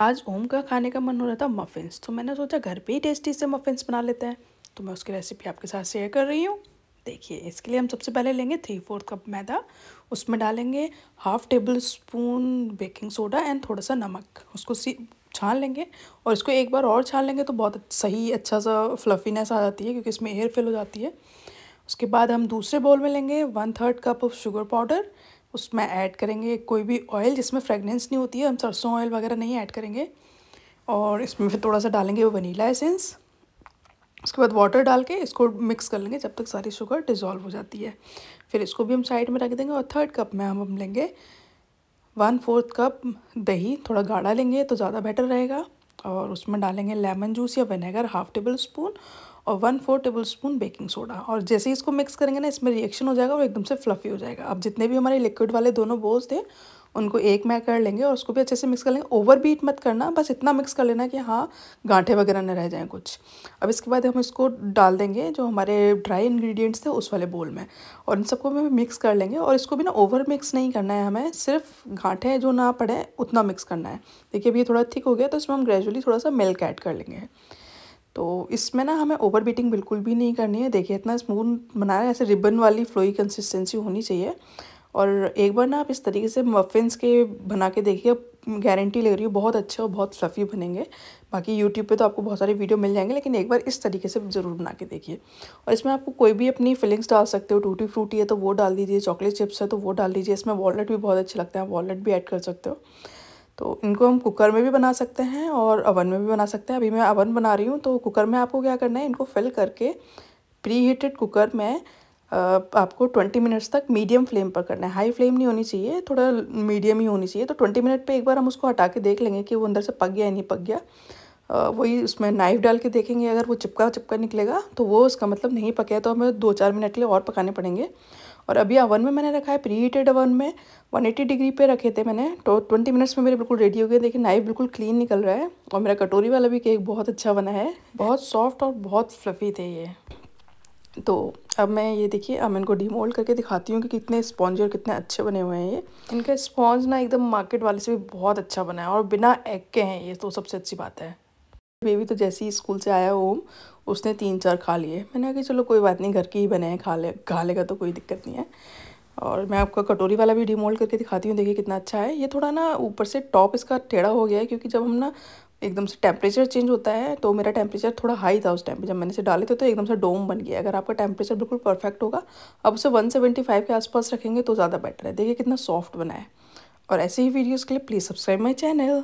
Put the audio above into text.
आज ओम का खाने का मन हो रहा था मफ़िन्स तो मैंने सोचा घर पे ही टेस्टी से मफ़िन्स बना लेते हैं तो मैं उसकी रेसिपी आपके साथ शेयर कर रही हूँ देखिए इसके लिए हम सबसे पहले लेंगे थ्री फोर्थ कप मैदा उसमें डालेंगे half tablespoon baking soda and थोड़ा सा नमक उसको सी छान लेंगे और इसको एक बार और छान लेंगे तो बहुत सही अच्छा सा फ्लफीनेस आ जाती है क्योंकि इसमें एयर फिल हो जाती है उसके बाद हम दूसरे बाउल में लेंगे one third cup of sugar powder उसमें ऐड करेंगे कोई भी ऑयल जिसमें फ्रेगनेंस नहीं होती है हम सरसों ऑयल वगैरह नहीं ऐड करेंगे और इसमें फिर थोड़ा सा डालेंगे वो वनीला एसेंस उसके बाद वाटर डाल के इसको मिक्स कर लेंगे जब तक सारी शुगर डिजॉल्व हो जाती है फिर इसको भी हम साइड में रख देंगे और थर्ड कप में हम हम लेंगे वन फोर्थ कप दही थोड़ा गाढ़ा लेंगे तो ज़्यादा बेटर रहेगा और उसमें डालेंगे लेमन जूस या विनेगर हाफ टेबल स्पून और one four tablespoon baking soda और जैसे ही इसको मिक्स करेंगे ना इसमें रिएक्शन हो जाएगा और एकदम से फ्लफी हो जाएगा अब जितने भी हमारे लिक्विड वाले दोनों बोल्स थे उनको एक में कर लेंगे और उसको भी अच्छे से मिक्स कर लेंगे ओवर बीट मत करना बस इतना मिक्स कर लेना कि हाँ गांठे वगैरह न रह जाएं कुछ अब इसके बाद हम इसको डाल देंगे जो हमारे ड्राई इंग्रेडिएंट्स थे उस वाले बोल में और इन सबको भी मिक्स कर लेंगे और इसको भी ना ओवर मिक्स नहीं करना है हमें सिर्फ गांठे जो ना पड़े उतना मिक्स करना है देखिए अभी ये थोड़ा थिक हो गया तो इसमें हम ग्रेजुअली थोड़ा सा मिल्क ऐड कर लेंगे तो इसमें ना हमें ओवर बीटिंग बिल्कुल भी नहीं करनी है देखिए इतना स्मूथ बना रहे है ऐसे रिबन वाली फ्लोई कंसिस्टेंसी होनी चाहिए और एक बार ना आप इस तरीके से मफिन्स के बना के देखिए गारंटी ले रही हूँ बहुत अच्छे और बहुत फ्लफ़ी बनेंगे बाकी यूट्यूब पे तो आपको बहुत सारे वीडियो मिल जाएंगे लेकिन एक बार इस तरीके से ज़रूर बना के देखिए और इसमें आपको कोई भी अपनी फिलिंग्स डाल सकते हो टूटी फ्रूटी है तो वो डाल दीजिए चॉकलेट चिप्स है तो वो डाल दीजिए इसमें वॉलट भी बहुत अच्छे लगते हैं वॉलेट भी ऐड कर सकते हो तो इनको हम कुकर में भी बना सकते हैं और अवन में भी बना सकते हैं अभी मैं अवन बना रही हूँ तो कुकर में आपको क्या करना है इनको फिल करके प्री हीटेड कुकर में आपको ट्वेंटी मिनट्स तक मीडियम फ्लेम पर करना है हाई फ्लेम नहीं होनी चाहिए थोड़ा मीडियम ही होनी चाहिए तो ट्वेंटी मिनट पे एक बार हम उसको हटा के देख लेंगे कि वो अंदर से पक गया या नहीं पक गया वही उसमें नाइफ डाल के देखेंगे अगर वो चिपका चिपका निकलेगा तो वो उसका मतलब नहीं पके तो हमें दो चार मिनट के लिए और पकाने पड़ेंगे और अभी अवन में मैंने रखा है प्री हीटेड अवन में 180 डिग्री पे रखे थे मैंने तो 20 मिनट्स में मेरे बिल्कुल रेडी हो गए देखिए नाइफ बिल्कुल क्लीन निकल रहा है और मेरा कटोरी वाला भी केक बहुत अच्छा बना है बहुत सॉफ्ट और बहुत फ्लफी थे ये तो अब मैं ये देखिए अब मैं इनको डीमोल्ड करके दिखाती हूँ कि कितने स्पॉन्ज और कितने अच्छे बने हुए हैं ये इनका स्पॉन्ज ना एकदम मार्केट वाले से भी बहुत अच्छा बना है और बिना एग के हैं ये तो सबसे अच्छी बात है बेबी तो जैसे ही स्कूल से आया ओम उसने तीन चार खा लिए मैंने कहा चलो कोई बात नहीं घर के ही बनाए खा ले खा लेगा तो कोई दिक्कत नहीं है और मैं आपका कटोरी वाला भी डिमोल्ड करके दिखाती हूँ देखिए कितना अच्छा है ये थोड़ा ना ऊपर से टॉप इसका टेढ़ा हो गया है क्योंकि जब हम ना एकदम से टेम्परेचर चेंज होता है तो मेरा टेम्परेचर थोड़ा हाई था उस टाइम पे जब मैंने इसे डाले थे तो एकदम से डोम बन गया अगर आपका टेम्परेचर बिल्कुल परफेक्ट होगा अब उसे फाइव के आसपास रखेंगे तो ज़्यादा बेटर है देखिए कितना सॉफ्ट बना है और ऐसे ही वीडियोज़ के लिए प्लीज़ सब्सक्राइब माई चैनल